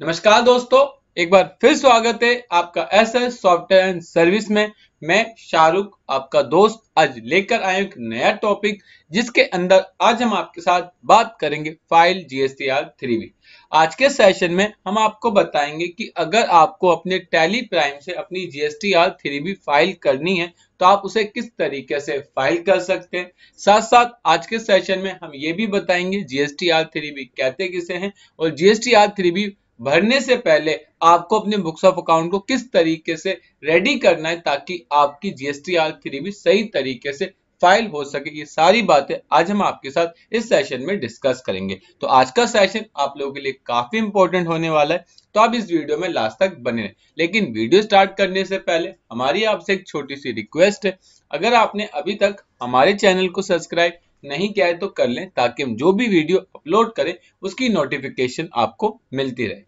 नमस्कार दोस्तों एक बार फिर स्वागत है आपका S S software and service में मैं शाहरुख आपका दोस्त आज लेकर आए एक नया टॉपिक जिसके अंदर आज हम आपके साथ बात करेंगे फाइल जीएसटीआर थ्री बी आज के सेशन में हम आपको बताएंगे कि अगर आपको अपने टैली प्राइम से अपनी जीएसटीआर थ्री बी फाइल करनी है तो आप उसे किस तरीके से फाइल कर सकते हैं साथ साथ आज के सेशन में हम ये भी बताएंगे जीएसटी आर थ्री बी कहते किसे हैं और जीएसटी आर थ्री बी भरने से पहले आपको अपने बुक्स ऑफ अकाउंट को किस तरीके से रेडी करना है ताकि आपकी जीएसटी आर थ्री भी सही तरीके से फाइल हो सके ये सारी बातें आज हम आपके साथ इस सेशन में डिस्कस करेंगे तो आज का सेशन आप लोगों के लिए काफी इंपॉर्टेंट होने वाला है तो आप इस वीडियो में लास्ट तक बने रहें लेकिन वीडियो स्टार्ट करने से पहले हमारी आपसे एक छोटी सी रिक्वेस्ट है अगर आपने अभी तक हमारे चैनल को सब्सक्राइब नहीं किया है तो कर लें ताकि हम जो भी वीडियो अपलोड करें उसकी नोटिफिकेशन आपको मिलती रहे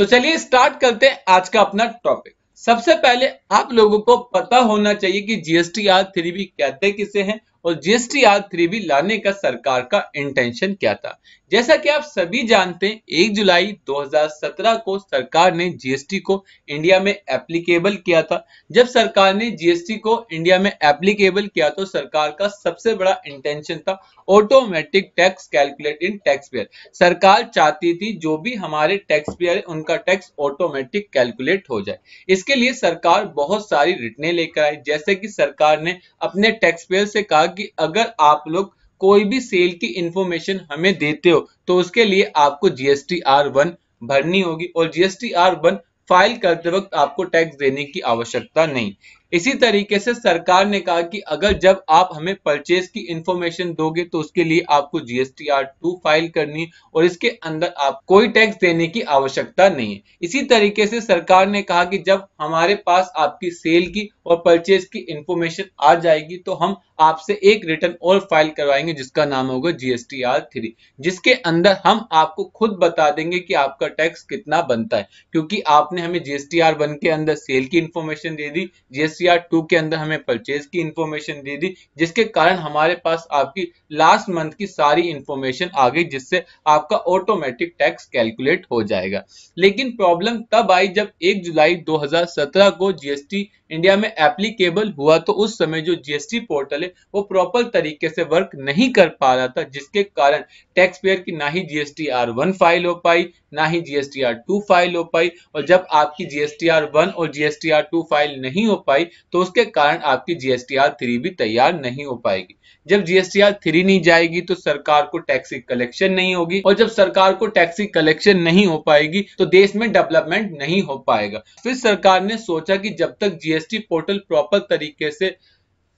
तो चलिए स्टार्ट करते हैं आज का अपना टॉपिक सबसे पहले आप लोगों को पता होना चाहिए कि जीएसटी आर थ्री बी कहते किसे हैं और जीएसटी आर थ्री भी लाने का सरकार का इंटेंशन क्या था जैसा कि आप सभी जानते हैं एक जुलाई 2017 को सरकार ने जीएसटी को इंडिया में एप्लीकेबल किया था जब सरकार ने जीएसटी को इंडिया में एप्लीकेबल किया तो सरकार का सबसे बड़ा इंटेंशन था automatic tax calculate in taxpayer सरकार चाहती थी जो भी हमारे टैक्स पेयर है उनका टैक्स ऑटोमेटिक कैलकुलेट हो जाए इसके लिए सरकार बहुत सारी रिटने लेकर आई जैसे कि सरकार ने अपने टैक्स पेयर से कहा कि अगर आप लोग कोई भी सेल की इंफॉर्मेशन हमें देते हो तो उसके लिए आपको जीएसटी आर वन भरनी होगी और जीएसटी आर वन फाइल करते वक्त आपको टैक्स देने की आवश्यकता नहीं इसी तरीके से सरकार ने कहा कि अगर जब आप हमें परचेज की इंफॉर्मेशन दोगे तो उसके लिए आपको जीएसटी आर टू फाइल करनी और इसके अंदर आप कोई टैक्स देने की आवश्यकता नहीं है इसी तरीके से सरकार ने कहा कि जब हमारे पास आपकी सेल की और परचेज की इंफॉर्मेशन आ जाएगी तो हम आपसे एक रिटर्न और फाइल करवाएंगे जिसका नाम होगा जीएसटी आर थ्री जिसके अंदर हम आपको खुद बता देंगे कि आपका टैक्स कितना बनता है क्योंकि आपने हमें जीएसटी आर वन के अंदर सेल की इंफॉर्मेशन दे दी जीएसटी सीआर टू के अंदर हमें परचेज की इंफॉर्मेशन दे दी जिसके कारण हमारे पास आपकी लास्ट मंथ की सारी इंफॉर्मेशन आ गई जिससे आपका ऑटोमेटिक टैक्स कैलकुलेट हो जाएगा लेकिन प्रॉब्लम तब आई जब 1 जुलाई 2017 को जीएसटी इंडिया में एप्लीकेबल हुआ तो उस समय जो जीएसटी पोर्टल है वो प्रॉपर तरीके से वर्क नहीं कर पा रहा था जिसके कारण टैक्स पेयर की ना ही जीएसटी आर वन फाइल हो पाई ना ही जीएसटी आर टू फाइल हो पाई और जब आपकी जीएसटी आर वन और जीएसटी आर टू फाइल नहीं हो पाई तो उसके कारण आपकी जीएसटीआर थ्री भी तैयार नहीं हो पाएगी जब जीएसटीआर थ्री नहीं जाएगी तो सरकार को टैक्स की कलेक्शन नहीं होगी और जब सरकार को टैक्स की कलेक्शन नहीं हो पाएगी तो देश में डेवलपमेंट नहीं हो पाएगा फिर सरकार ने सोचा कि जब तक जीएसटी पोर्टल प्रॉपर तरीके से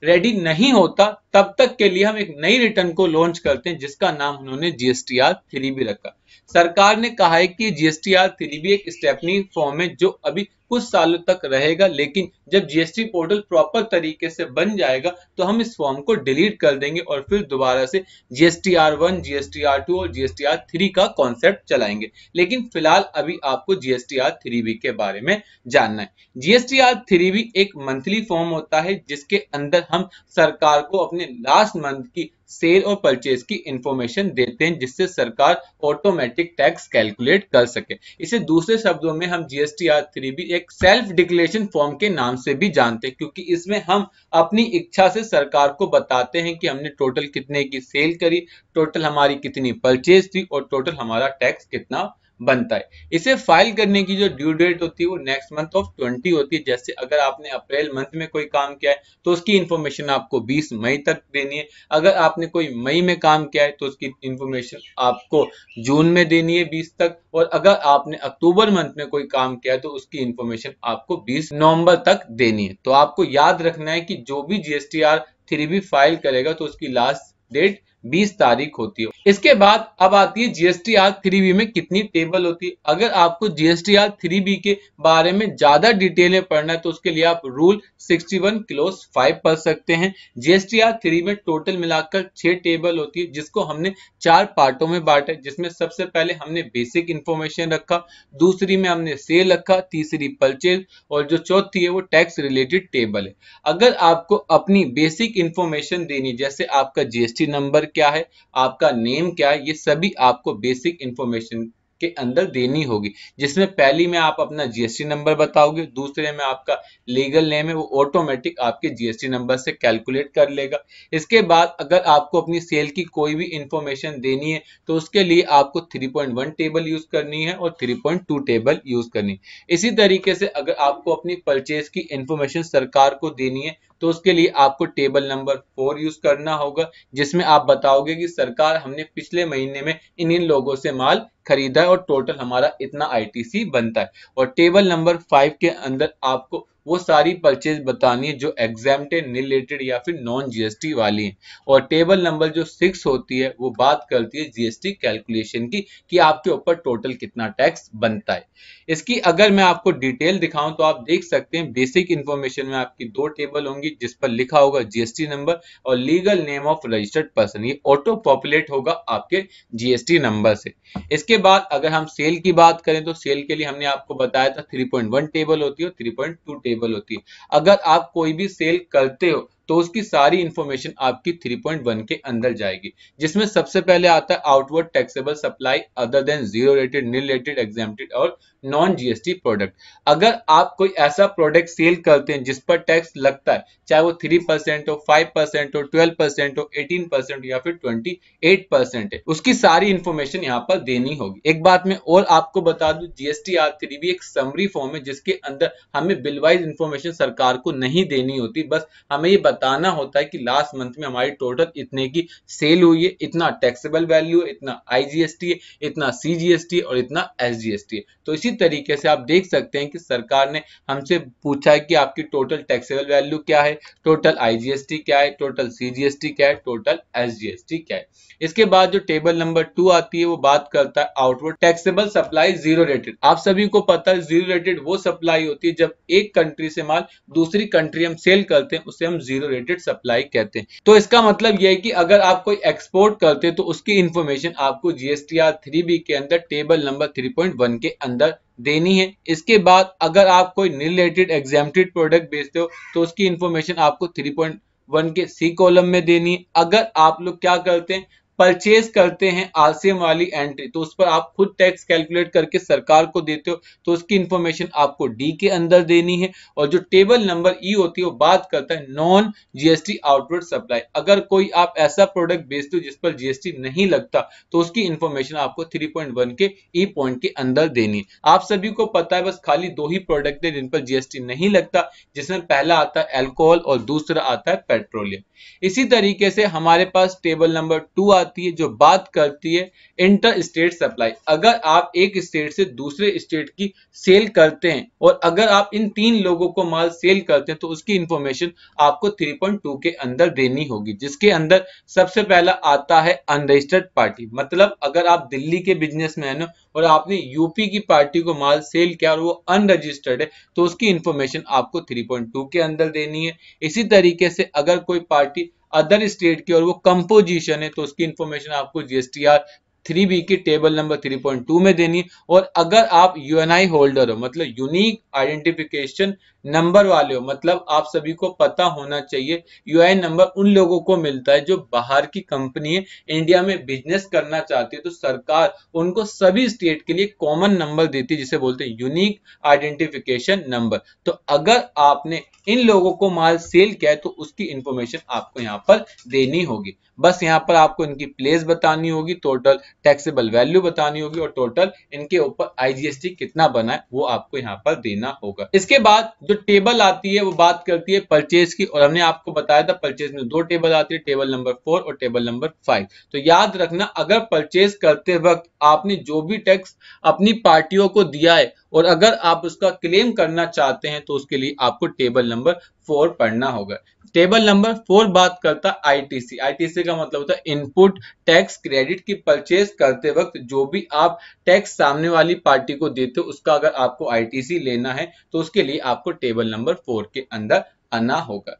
रेडी नहीं होता तब तक के लिए हम एक नई रिटर्न को लॉन्च करते हैं जिसका नाम उन्होंने जीएसटीआर थ्री भी रखा सरकार ने कहा है कि जीएसटीआर थ्री भी एक स्टेपनी फॉर्म है जो अभी कुछ सालों तक रहेगा लेकिन जब जीएसटी पोर्टल प्रॉपर तरीके से बन जाएगा तो हम इस फॉर्म को डिलीट कर देंगे और फिर दोबारा से R one GST are two और जीएसटी आर थ्री का कॉन्सेप्ट चलाएंगे लेकिन फिलहाल अभी आपको जीएसटी आर थ्री बी के बारे में जानना है जीएसटी आर थ्री बी एक मंथली फॉर्म होता है जिसके अंदर हम सरकार को अपने लास्ट मंथ की सेल और परचेज की इंफॉर्मेशन देते हैं जिससे सरकार ऑटोमेटिक टैक्स कैलकुलेट कर सके इसे दूसरे शब्दों में हम जीएसटी आर थ्री भी एक सेल्फ डिक्लेरेशन फॉर्म के नाम से भी जानते हैं क्योंकि इसमें हम अपनी इच्छा से सरकार को बताते हैं कि हमने टोटल कितने की सेल करी टोटल हमारी कितनी परचेज थी और टोटल हमारा टैक्स कितना बनता है इसे फाइल करने की जो ड्यू डेट होती है वो नेक्स्ट मंथ ऑफ 20 होती है जैसे अगर आपने अप्रैल मंथ में कोई काम किया है तो उसकी इन्फॉर्मेशन आपको 20 मई तक देनी है अगर आपने कोई मई में काम किया है तो उसकी इन्फॉर्मेशन आपको जून में देनी है 20 तक और अगर आपने अक्टूबर मंथ में कोई काम किया है तो उसकी इन्फॉर्मेशन आपको बीस नवम्बर तक देनी है तो आपको याद रखना है कि जो भी जीएसटी आर फाइल करेगा तो उसकी लास्ट डेट बीस तारीख होती हो इसके बाद अब आती है जीएसटी आर थ्री बी में कितनी टेबल होती है अगर आपको जीएसटी आर थ्री बी के बारे में ज्यादा डिटेल में पढ़ना है तो उसके लिए आप रूल 61 वन क्लोज फाइव पढ़ सकते हैं जीएसटी आर थ्री में टोटल मिलाकर छह टेबल होती है जिसको हमने चार पार्टों में बांटा जिसमें सबसे पहले हमने बेसिक इंफॉर्मेशन रखा दूसरी में हमने सेल रखा तीसरी परचेज और जो चौथी है वो टैक्स रिलेटेड टेबल है अगर आपको अपनी बेसिक इंफॉर्मेशन देनी जैसे आपका जीएसटी नंबर क्या है आपका नेम क्या है ये सभी आपको बेसिक इंफॉर्मेशन के अंदर देनी होगी जिसमें पहली में आप अपना जीएसटी नंबर बताओगे दूसरे में आपका लीगल नेम है वो ऑटोमेटिक आपके जीएसटी नंबर से कैलकुलेट कर लेगा इसके बाद अगर आपको अपनी सेल की कोई भी इंफॉर्मेशन देनी है तो उसके लिए आपको 3.1 टेबल यूज करनी है और 3.2 टेबल यूज करनी है इसी तरीके से अगर आपको अपनी परचेज की इंफॉर्मेशन सरकार को देनी है तो उसके लिए आपको टेबल नंबर फोर यूज करना होगा जिसमें आप बताओगे कि सरकार हमने पिछले महीने में इन इन लोगों से माल खरीदा है और टोटल हमारा इतना आईटीसी बनता है और टेबल नंबर फाइव के अंदर आपको वो सारी परचेज बतानी है जो एग्जाम रिलेटेड या फिर नॉन जीएसटी वाली है और टेबल नंबर जो सिक्स होती है वो बात करती है जीएसटी कैलकुलेशन की कि आपके ऊपर टोटल कितना टैक्स बनता है इसकी अगर मैं आपको डिटेल दिखाऊं तो आप देख सकते हैं बेसिक इन्फॉर्मेशन में आपकी दो टेबल होंगी जिस पर लिखा होगा जीएसटी नंबर और legal name of registered person ये ऑटो पॉपुलेट होगा आपके जीएसटी नंबर से इसके बाद अगर हम सेल की बात करें तो सेल के लिए हमने आपको बताया था थ्री टेबल होती है और पॉइंट टेबल वेरिएबल होती है अगर आप कोई भी सेल करते हो तो उसकी सारी इंफॉर्मेशन आपकी 3.1 के अंदर जाएगी जिसमें सबसे पहले आता है outward taxable supply other than zero rated nil rated exempted और नॉन जीएसटी प्रोडक्ट अगर आप कोई ऐसा प्रोडक्ट सेल करते हैं जिस पर टैक्स लगता है चाहे वो थ्री परसेंट हो फाइव परसेंट हो ट्वेल्व परसेंट हो एटीन परसेंट या फिर ट्वेंटी एट परसेंट है उसकी सारी इंफॉर्मेशन यहाँ पर देनी होगी एक बात मैं और आपको बता दू जीएसटी आर थ्री भी एक समरी फॉर्म है जिसके अंदर हमें बिलवाइज इंफॉर्मेशन सरकार को नहीं देनी होती बस हमें ये बताना होता है कि लास्ट मंथ में हमारी टोटल इतने की सेल हुई है इतना टैक्सेबल वैल्यू है इतना आईजीएसटी है इतना सीजीएसटी और इतना एसजीएसटी है तो इसी तरीके से आप देख सकते हैं कि सरकार ने हमसे पूछा है कि आपकी टोटल टैक्सेबल वैल्यू क्या है टोटल आईजीएसटी क्या है टोटल सीजीएसटी क्या है टोटल एसजीएसटी क्या है इसके बाद जो टेबल नंबर टू आती है वो बात करता है outward taxable supply zero rated आप सभी को पता है जीरो रेटेड वो सप्लाई होती है जब एक कंट्री से माल दूसरी कंट्री हम सेल करते हैं उसे हम जीरो रेगुलेटेड सप्लाई कहते हैं तो इसका मतलब यह है कि अगर आप कोई एक्सपोर्ट करते हैं तो उसकी इन्फॉर्मेशन आपको जीएसटीआर थ्री बी के अंदर table number three point one के अंदर देनी है इसके बाद अगर आप कोई निरिलेटेड एग्जामेटेड प्रोडक्ट बेचते हो तो उसकी इन्फॉर्मेशन आपको थ्री पॉइंट वन के सी कॉलम में देनी है अगर आप लोग क्या करते हैं परचेज करते हैं आलसीएम वाली एंट्री तो उस पर आप खुद टैक्स कैलकुलेट करके सरकार को देते हो तो उसकी इंफॉर्मेशन आपको डी के अंदर देनी है और जो टेबल नंबर ई होती है वो बात करता है नॉन जीएसटी आउटवर्ड सप्लाई अगर कोई आप ऐसा प्रोडक्ट बेचते हो जिस पर जीएसटी नहीं लगता तो उसकी इंफॉर्मेशन आपको थ्री के ई e पॉइंट के अंदर देनी है आप सभी को पता है बस खाली दो ही प्रोडक्ट है जिन पर जीएसटी नहीं लगता जिसमें पहला आता है एल्कोहल और दूसरा आता है पेट्रोलियम इसी तरीके से हमारे पास टेबल नंबर टू आती है जो बात करती है इंटर स्टेट सप्लाई अगर आप एक स्टेट से दूसरे स्टेट की सेल करते हैं और अगर आप इन तीन लोगों को माल सेल करते हैं तो उसकी इंफॉर्मेशन आपको 3.2 के अंदर देनी होगी जिसके अंदर सबसे पहला आता है अनरजिस्टर्ड पार्टी मतलब अगर आप दिल्ली के बिजनेसमैन हो और आपने यूपी की पार्टी को माल सेल किया और वो अनरजिस्टर्ड है तो उसकी इंफॉर्मेशन आपको थ्री के अंदर देनी है इसी तरीके से अगर कोई पार्टी अदर स्टेट की और वो कंपोजिशन है तो उसकी इंफॉर्मेशन आपको जीएसटीआर थ्री बी की table number three point two में देनी और अगर आप यूएनआई होल्डर हो मतलब यूनिक आइडेंटिफिकेशन नंबर वाले हो मतलब आप सभी को पता होना चाहिए यूआई नंबर उन लोगों को मिलता है जो बाहर की कंपनी है इंडिया में बिजनेस करना चाहती है तो सरकार उनको सभी स्टेट के लिए कॉमन नंबर देती है जिसे बोलते हैं यूनिक आइडेंटिफिकेशन नंबर तो अगर आपने इन लोगों को माल सेल किया है तो उसकी इंफॉर्मेशन आपको यहाँ पर देनी होगी बस यहाँ पर आपको इनकी प्लेस बतानी होगी टोटल टैक्सेबल वैल्यू बतानी होगी और टोटल इनके ऊपर आईजीएसटी कितना बना है वो आपको यहाँ पर देना होगा इसके बाद जो तो टेबल आती है वो बात करती है परचेज की और हमने आपको बताया था परचेज में दो टेबल आती है टेबल नंबर फोर और टेबल नंबर फाइव तो याद रखना अगर परचेज करते वक्त आपने जो भी टैक्स अपनी पार्टियों को दिया है और अगर आप उसका क्लेम करना चाहते हैं तो उसके लिए आपको टेबल नंबर फोर पढ़ना होगा टेबल नंबर फोर बात करता आईटीसी आईटीसी का मतलब होता है इनपुट टैक्स क्रेडिट की परचेज करते वक्त जो भी आप टैक्स सामने वाली पार्टी को देते हो उसका अगर आपको आईटीसी लेना है तो उसके लिए आपको टेबल नंबर फोर के अंदर आना होगा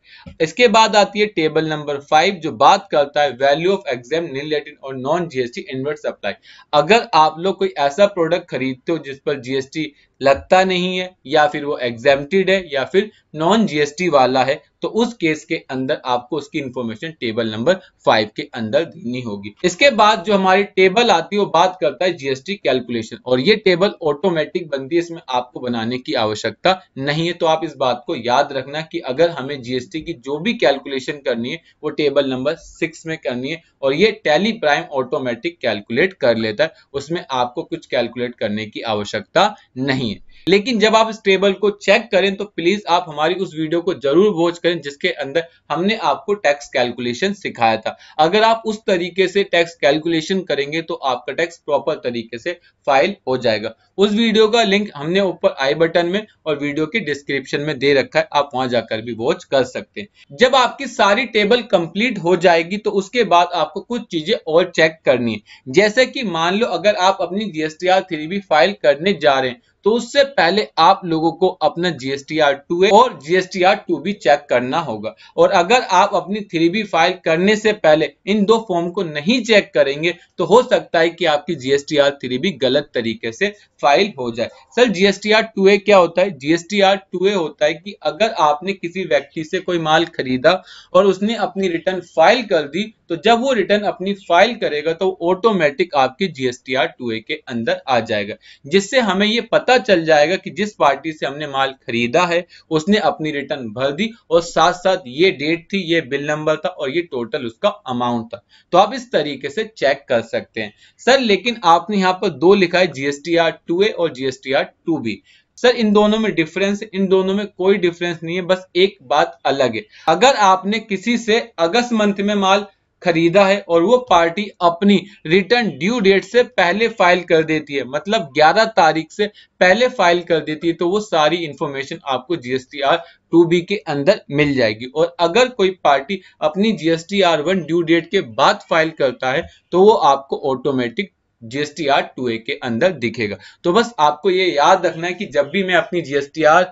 इसके बाद आती है टेबल नंबर फाइव जो बात करता है वैल्यू ऑफ एग्जाम रिलेटेड और नॉन जीएसटी इनवर्ट सप्लाई अगर आप लोग कोई ऐसा प्रोडक्ट खरीदते हो जिस पर जीएसटी लगता नहीं है या फिर वो एग्जामेटेड है या फिर नॉन जीएसटी वाला है तो उस केस के अंदर आपको उसकी इंफॉर्मेशन टेबल नंबर फाइव के अंदर देनी होगी इसके बाद जो हमारी टेबल आती है वो बात करता है जीएसटी कैलकुलेशन और ये टेबल ऑटोमेटिक बनती है इसमें आपको बनाने की आवश्यकता नहीं है तो आप इस बात को याद रखना कि अगर हमें जीएसटी की जो भी कैलकुलेशन करनी है वो टेबल नंबर सिक्स में करनी है और ये टेली प्राइम ऑटोमेटिक कैलकुलेट कर लेता है उसमें आपको कुछ कैलकुलेट करने की आवश्यकता नहीं है लेकिन जब आप इस टेबल को चेक करें तो प्लीज आप हमारी उस वीडियो को जरूर वॉच करें हैं जिसके अंदर हमने आपको टैक्स कैलकुलेशन सिखाया था अगर आप उस तरीके से टैक्स कैलकुलेशन करेंगे तो आपका टैक्स प्रॉपर तरीके से फाइल हो जाएगा उस वीडियो का लिंक हमने ऊपर आई बटन में और वीडियो के डिस्क्रिप्शन में दे रखा है आप वहां जाकर भी वॉच कर सकते हैं जब आपकी सारी टेबल कंप्लीट हो जाएगी तो उसके बाद आपको कुछ चीजें और चेक करनी है जैसे कि मान लो अगर आप अपनी जीएसटी आर थ्री फाइल करने जा रहे हैं तो उससे पहले आप लोगों को अपना जीएसटी आर टू और जीएसटी आर टू भी चेक करना होगा और अगर आप अपनी थ्री बी फाइल करने से पहले इन दो फॉर्म को नहीं चेक करेंगे तो हो सकता है कि आपकी जीएसटी आर थ्री बी गलत तरीके से फाइल हो जाए सर जीएसटी आर टू क्या होता है जीएसटी आर टू होता है कि अगर आपने किसी व्यक्ति से कोई माल खरीदा और उसने अपनी रिटर्न फाइल कर दी तो जब वो रिटर्न अपनी फाइल करेगा तो ऑटोमेटिक आपके जीएसटीआर टू ए के अंदर आ जाएगा जिससे हमें ये पता चल जाएगा कि जिस पार्टी से हमने माल खरीदा है उसने अपनी रिटर्न भर दी और साथ साथ ये डेट थी ये बिल नंबर था और ये टोटल उसका अमाउंट था तो आप इस तरीके से चेक कर सकते हैं सर लेकिन आपने यहाँ पर दो लिखा है जीएसटीआर टू ए और जीएसटीआर टू बी सर इन दोनों में डिफरेंस इन दोनों में कोई डिफरेंस नहीं है बस एक बात अलग है अगर आपने किसी से अगस्त मंथ में माल खरीदा है और वो पार्टी अपनी रिटर्न ड्यू डेट से पहले फाइल कर देती है मतलब 11 तारीख से पहले फाइल कर देती है तो वो सारी इंफॉर्मेशन आपको जीएसटी आर टू बी के अंदर मिल जाएगी और अगर कोई पार्टी अपनी GST R one due date के बाद फाइल करता है तो वो आपको automatic GST R two A के अंदर दिखेगा तो बस आपको ये याद रखना है कि जब भी मैं अपनी GST R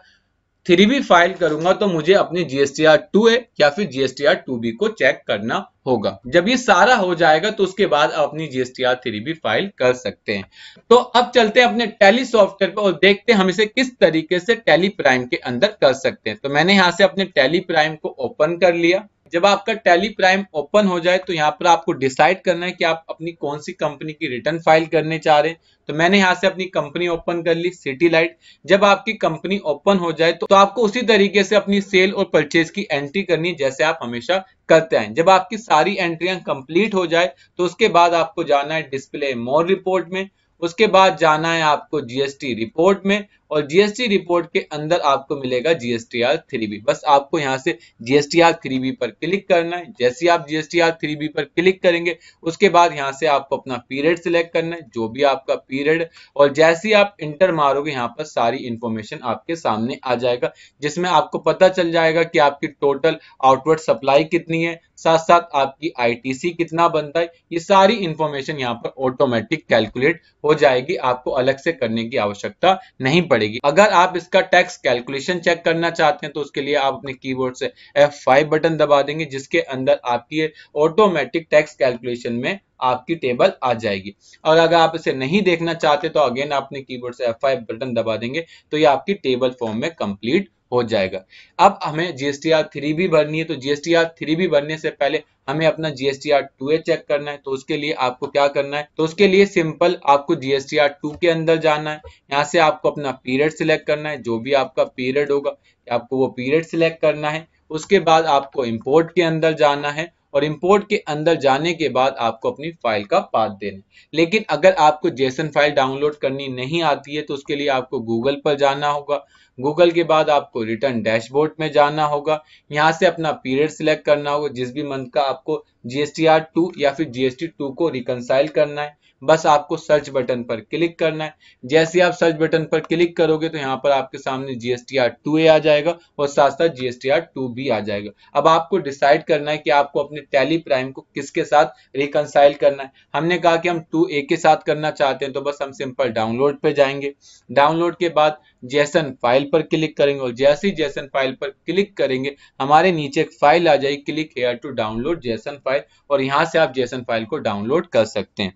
three B file करूंगा तो मुझे अपनी जीएसटीआर टू ए या फिर जीएसटीआर टू बी को चेक करना होगा जब ये सारा हो जाएगा तो उसके बाद आप अपनी जीएसटीआर थ्री बी फाइल कर सकते हैं तो अब चलते हैं अपने टैली सॉफ्टवेयर पर और देखते हैं हम इसे किस तरीके से टैली प्राइम के अंदर कर सकते हैं तो मैंने यहां से अपने टैली प्राइम को ओपन कर लिया जब आपका टैली प्राइम ओपन हो जाए तो यहाँ पर आपको डिसाइड करना है कि आप अपनी कौन सी कंपनी की रिटर्न फाइल करने चाह रहे हैं तो मैंने यहाँ से अपनी कंपनी ओपन कर ली सिटी लाइट जब आपकी कंपनी ओपन हो जाए तो, तो आपको उसी तरीके से अपनी सेल और परचेज की एंट्री करनी है जैसे आप हमेशा करते हैं जब आपकी सारी एंट्रियां कंप्लीट हो जाए तो उसके बाद आपको जाना है डिस्प्ले मोर रिपोर्ट में उसके बाद जाना है आपको जीएसटी रिपोर्ट में और जीएसटी रिपोर्ट के अंदर आपको मिलेगा जीएसटी आर थ्री बी बस आपको यहाँ से जीएसटी आर थ्री बी पर क्लिक करना है जैसे आप जीएसटी आर थ्री बी पर क्लिक करेंगे उसके बाद यहाँ से आपको अपना पीरियड सिलेक्ट करना है जो भी आपका पीरियड और जैसे ही आप इंटर मारोगे यहाँ पर सारी इंफॉर्मेशन आपके सामने आ जाएगा जिसमें आपको पता चल जाएगा कि आपकी टोटल आउटवर्ड सप्लाई कितनी है साथ साथ आपकी आईटीसी कितना बनता है ये सारी इंफॉर्मेशन यहाँ पर ऑटोमेटिक कैलकुलेट हो जाएगी आपको अलग से करने की आवश्यकता नहीं पड़ेगी पड़ेगी अगर आप इसका टैक्स कैलकुलेशन चेक करना चाहते हैं तो उसके लिए आप अपने कीबोर्ड से F5 बटन दबा देंगे जिसके अंदर आपकी ऑटोमेटिक टैक्स कैलकुलेशन में आपकी टेबल आ जाएगी और अगर आप इसे नहीं देखना चाहते तो अगेन आपने कीबोर्ड से F5 बटन दबा देंगे तो ये आपकी टेबल फॉर्म में कंप्लीट हो जाएगा अब हमें जीएसटीआर थ्री भी भरनी है तो जीएसटीआर थ्री भी भरने से पहले हमें अपना जीएसटीआर टू ए चेक करना है तो उसके लिए आपको क्या करना है तो उसके लिए सिंपल आपको जीएसटीआर टू के अंदर जाना है यहाँ से आपको अपना पीरियड सिलेक्ट करना है जो भी आपका पीरियड होगा आपको वो पीरियड सिलेक्ट करना है उसके बाद आपको इम्पोर्ट के अंदर जाना है और इंपोर्ट के अंदर जाने के बाद आपको अपनी फाइल का पाथ देना लेकिन अगर आपको जेसन फाइल डाउनलोड करनी नहीं आती है तो उसके लिए आपको गूगल पर जाना होगा गूगल के बाद आपको रिटर्न डैशबोर्ड में जाना होगा यहाँ से अपना पीरियड सिलेक्ट करना होगा जिस भी मंथ का आपको जीएसटी आर टू या फिर जीएसटी टू को रिकनसाइल करना है बस आपको सर्च बटन पर क्लिक करना है जैसे आप सर्च बटन पर क्लिक करोगे तो यहाँ पर आपके सामने जीएसटी आर टू ए आ जाएगा और साथ साथ जीएसटी आर टू बी आ जाएगा अब आपको डिसाइड करना है कि आपको अपने टैली प्राइम को किसके साथ रिकनसाइल करना है हमने कहा कि हम टू ए के साथ करना चाहते हैं तो बस हम सिंपल डाउनलोड पर जाएंगे डाउनलोड के बाद जैसन फाइल पर क्लिक करेंगे और जैसे ही जैसन फाइल पर क्लिक करेंगे हमारे नीचे एक फाइल आ जाएगी click here to download JSON file और यहाँ से आप जैसन फाइल को डाउनलोड कर सकते हैं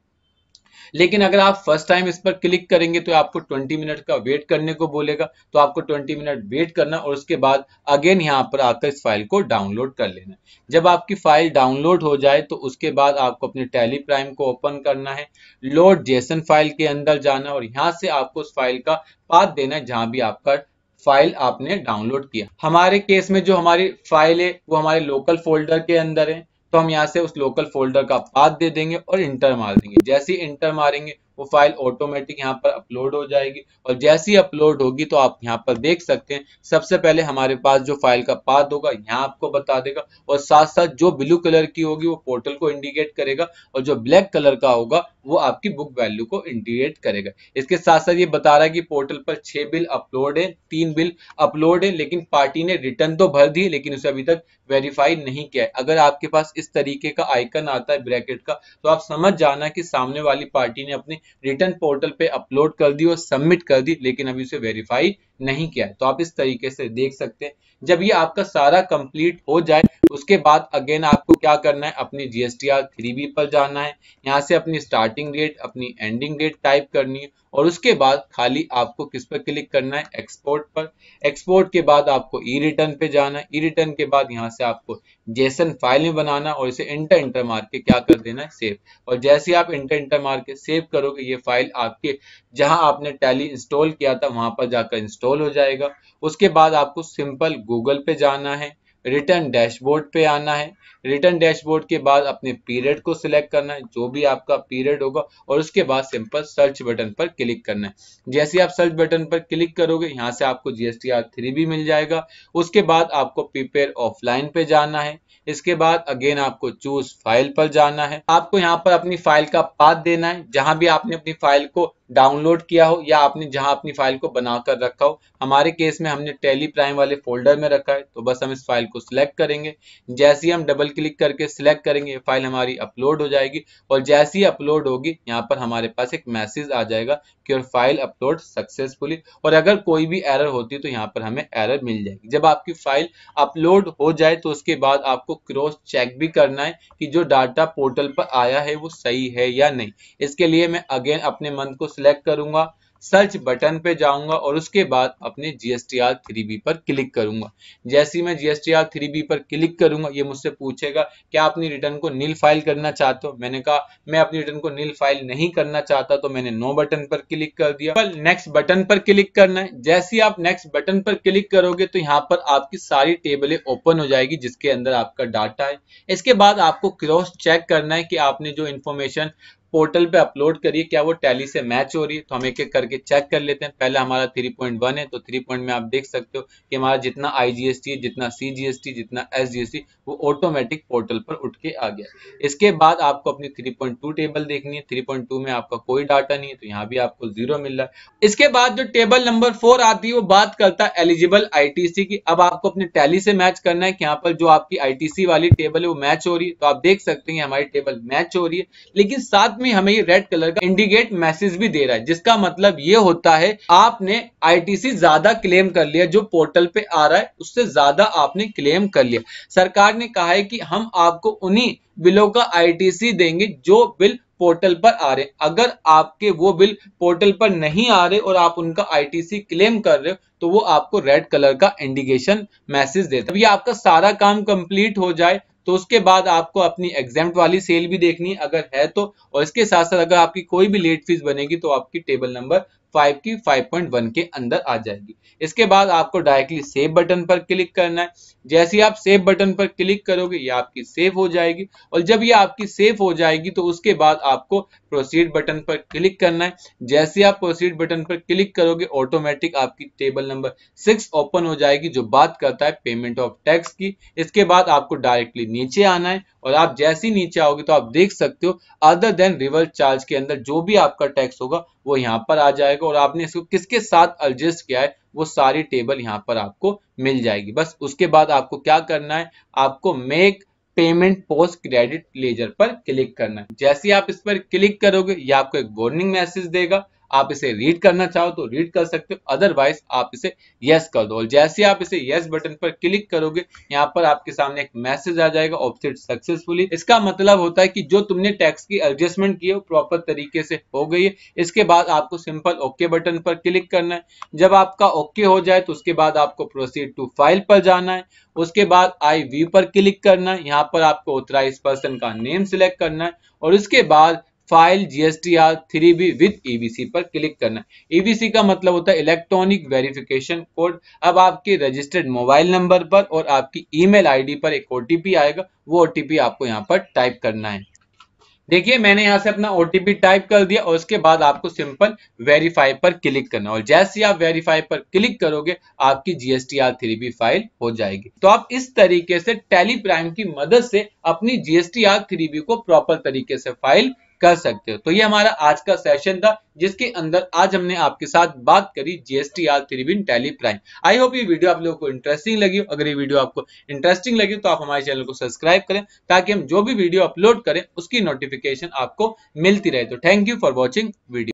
लेकिन अगर आप फर्स्ट टाइम इस पर क्लिक करेंगे तो आपको 20 मिनट का वेट करने को बोलेगा तो आपको 20 मिनट वेट करना और उसके बाद अगेन यहाँ पर आकर इस फाइल को डाउनलोड कर लेना जब आपकी फाइल डाउनलोड हो जाए तो उसके बाद आपको अपने टेली प्राइम को ओपन करना है लोड जेसन फाइल के अंदर जाना और यहाँ से आपको उस फाइल का पाथ देना है जहां भी आपका फाइल आपने डाउनलोड किया हमारे केस में जो हमारी फाइल है वो हमारे लोकल फोल्डर के अंदर है तो हम यहाँ से उस लोकल फोल्डर का पाथ दे देंगे और इंटर मार देंगे जैसे ही इंटर मारेंगे वो फाइल ऑटोमेटिक यहाँ पर अपलोड हो जाएगी और जैसे ही अपलोड होगी तो आप यहाँ पर देख सकते हैं सबसे पहले हमारे पास जो फाइल का पाथ होगा यहाँ आपको बता देगा और साथ साथ जो ब्लू कलर की होगी वो पोर्टल को इंडिकेट करेगा और जो ब्लैक कलर का होगा वो आपकी बुक वैल्यू को इंडिकेट करेगा इसके साथ साथ ये बता रहा है कि पोर्टल पर छह बिल अपलोड है तीन बिल अपलोड है लेकिन पार्टी ने रिटर्न तो भर दी लेकिन उसे अभी तक वेरीफाई नहीं किया है अगर आपके पास इस तरीके का आइकन आता है ब्रैकेट का तो आप समझ जाना कि सामने वाली पार्टी ने अपनी रिटर्न पोर्टल पे अपलोड कर दी और सबमिट कर दी लेकिन अभी उसे वेरीफाई नहीं किया तो आप इस तरीके से देख सकते हैं जब ये आपका सारा कंप्लीट हो जाए उसके बाद अगेन आपको क्या करना है अपनी जीएसटी आर थ्री बी पर जाना है यहाँ से अपनी स्टार्टिंग डेट अपनी एंडिंग डेट टाइप करनी है और उसके बाद खाली आपको किस पर क्लिक करना है एक्सपोर्ट पर एक्सपोर्ट के बाद आपको ई रिटर्न पे जाना है ई रिटर्न के बाद यहाँ से आपको जेसन फाइल में बनाना और इसे इंटर इंटर मार के क्या कर देना है सेव और जैसे आप इंटर इंटर मार के सेव करोगे ये फाइल आपके जहां आपने टैली इंस्टॉल किया था वहां पर जाकर इंस्टॉल इंस्टॉल हो जाएगा उसके बाद आपको सिंपल गूगल पे जाना है रिटर्न डैशबोर्ड पे आना है रिटर्न डैशबोर्ड के बाद अपने पीरियड को सिलेक्ट करना है जो भी आपका पीरियड होगा और उसके बाद सिंपल सर्च बटन पर क्लिक करना है जैसे आप सर्च बटन पर क्लिक करोगे यहाँ से आपको जीएसटी आर थ्री भी मिल जाएगा उसके बाद आपको प्रिपेयर ऑफलाइन पे जाना है इसके बाद अगेन आपको चूज फाइल पर जाना है आपको यहाँ पर अपनी फाइल का पाथ देना है जहां भी आपने अपनी फाइल को डाउनलोड किया हो या आपने जहां अपनी फाइल को बनाकर रखा हो हमारे केस में हमने टेली प्राइम वाले फोल्डर में रखा है तो बस हम इस फाइल को सिलेक्ट करेंगे जैसे ही हम डबल क्लिक करके सिलेक्ट करेंगे ये फाइल हमारी अपलोड हो जाएगी और जैसे ही अपलोड होगी यहाँ पर हमारे पास एक मैसेज आ जाएगा कि और फाइल अपलोड सक्सेसफुली और अगर कोई भी एरर होती है तो यहाँ पर हमें एरर मिल जाएगी जब आपकी फाइल अपलोड हो जाए तो उसके बाद आपको क्रॉस चेक भी करना है कि जो डाटा पोर्टल पर आया है वो सही है या नहीं इसके लिए मैं अगेन अपने मन को सिलेक्ट करूंगा सर्च बटन पे जाऊंगा और उसके बाद अपने GSTR 3B पर क्लिक करूंगा जैसे ही मैं GSTR 3B पर क्लिक करूंगा ये मुझसे पूछेगा क्या अपनी रिटर्न को नील फाइल करना चाहते हो मैंने कहा मैं अपनी रिटर्न को नील फाइल नहीं करना चाहता तो मैंने नो बटन पर क्लिक कर दिया पर नेक्स्ट बटन पर क्लिक करना है जैसे ही आप नेक्स्ट बटन पर क्लिक करोगे तो यहाँ पर आपकी सारी टेबलें ओपन हो जाएगी जिसके अंदर आपका डाटा है इसके बाद आपको क्रॉस चेक करना है कि आपने जो इन्फॉर्मेशन पोर्टल पे अपलोड करिए क्या वो टैली से मैच हो रही है तो हम एक एक करके चेक कर लेते हैं पहले हमारा 3.1 है तो पॉइंट में आप देख सकते हो कि हमारा जितना आईजीएसटी जितना सीजीएसटी जितना एसजीएसटी वो ऑटोमेटिक पोर्टल पर उठ के आ गया इसके बाद आपको अपनी 3.2 टेबल देखनी है 3.2 में आपका कोई डाटा नहीं है तो यहाँ भी आपको जीरो मिल रहा है इसके बाद जो टेबल नंबर फोर आती है वो बात करता है एलिजिबल आईटीसी की अब आपको अपने टैली से मैच करना है कि यहाँ पर जो आपकी सी वाली टेबल है वो मैच हो रही है तो आप देख सकते हैं हमारी टेबल मैच हो रही है लेकिन साथ में में हमें ये रेड कलर का इंडिकेट मैसेज भी दे रहा है जिसका मतलब ये होता है आपने आईटीसी ज्यादा क्लेम कर लिया जो पोर्टल पे आ रहा है उससे ज्यादा आपने क्लेम कर लिया सरकार ने कहा है कि हम आपको उन्हीं बिलों का आईटीसी देंगे जो बिल पोर्टल पर आ रहे अगर आपके वो बिल पोर्टल पर नहीं आ रहे और आप उनका आईटीसी क्लेम कर रहे हो तो वो आपको रेड कलर का इंडिकेशन मैसेज देता है ये आपका सारा काम कंप्लीट हो जाए तो उसके बाद आपको अपनी एग्जाम वाली सेल भी देखनी अगर है तो और इसके साथ साथ अगर आपकी कोई भी लेट फीस बनेगी तो आपकी टेबल नंबर 5 की 5.1 के अंदर आ जाएगी इसके बाद आपको डायरेक्टली सेव बटन पर क्लिक करना है जैसे ही आप सेव बटन पर क्लिक करोगे ये आपकी सेव हो जाएगी और जब ये आपकी सेव हो जाएगी तो उसके बाद आपको प्रोसीड बटन पर क्लिक करना है जैसे आप प्रोसीड बटन पर क्लिक करोगे ऑटोमेटिक आपकी टेबल नंबर सिक्स ओपन हो जाएगी जो बात करता है पेमेंट ऑफ टैक्स की इसके बाद आपको डायरेक्टली नीचे आना है और आप जैसे ही नीचे आओगे तो आप देख सकते हो अदर देन रिवर्स चार्ज के अंदर जो भी आपका टैक्स होगा वो यहाँ पर आ जाएगा और आपने इसको किसके साथ एडजस्ट किया है वो सारी टेबल यहाँ पर आपको मिल जाएगी बस उसके बाद आपको क्या करना है आपको make payment post credit ledger पर क्लिक करना है जैसे आप इस पर क्लिक करोगे ये आपको एक वार्निंग मैसेज देगा आप इसे रीड करना चाहो तो रीड कर सकते हो अदरवाइज आप इसे यस कर दो और जैसे आप इसे यस बटन पर क्लिक करोगे यहाँ पर आपके सामने एक मैसेज आ जाएगा ऑप्शन सक्सेसफुली इसका मतलब होता है कि जो तुमने टैक्स की एडजस्टमेंट की है प्रॉपर तरीके से हो गई है इसके बाद आपको सिंपल ओके बटन पर क्लिक करना है जब आपका ओके हो जाए तो उसके बाद आपको प्रोसीड टू फाइल पर जाना है उसके बाद आई व्यू पर क्लिक करना है यहाँ पर आपको ऑथराइज पर्सन का नेम सिलेक्ट करना है और इसके बाद file GST R three B with EVC पर क्लिक करना ईबीसी e का मतलब होता है इलेक्ट्रॉनिक वेरिफिकेशन कोड अब आपके रजिस्टर्ड मोबाइल नंबर पर और आपकी ईमेल आईडी पर एक ओटीपी आएगा वो ओटीपी आपको यहाँ पर टाइप करना है देखिए मैंने यहाँ से अपना ओटीपी टाइप कर दिया और उसके बाद आपको सिंपल वेरीफाई पर क्लिक करना और जैसे आप वेरीफाई पर क्लिक करोगे आपकी GST R three B file हो जाएगी तो आप इस तरीके से टेली प्राइम की मदद से अपनी जीएसटी आर थ्री बी को प्रॉपर तरीके से फाइल कर सकते हो तो ये हमारा आज का सेशन था जिसके अंदर आज हमने आपके साथ बात करी GSTR three B in Tally Prime I hope ये वीडियो आप लोगों को इंटरेस्टिंग लगी हो अगर ये वीडियो आपको इंटरेस्टिंग लगी तो आप हमारे चैनल को सब्सक्राइब करें ताकि हम जो भी वीडियो अपलोड करें उसकी नोटिफिकेशन आपको मिलती रहे तो thank you for watching video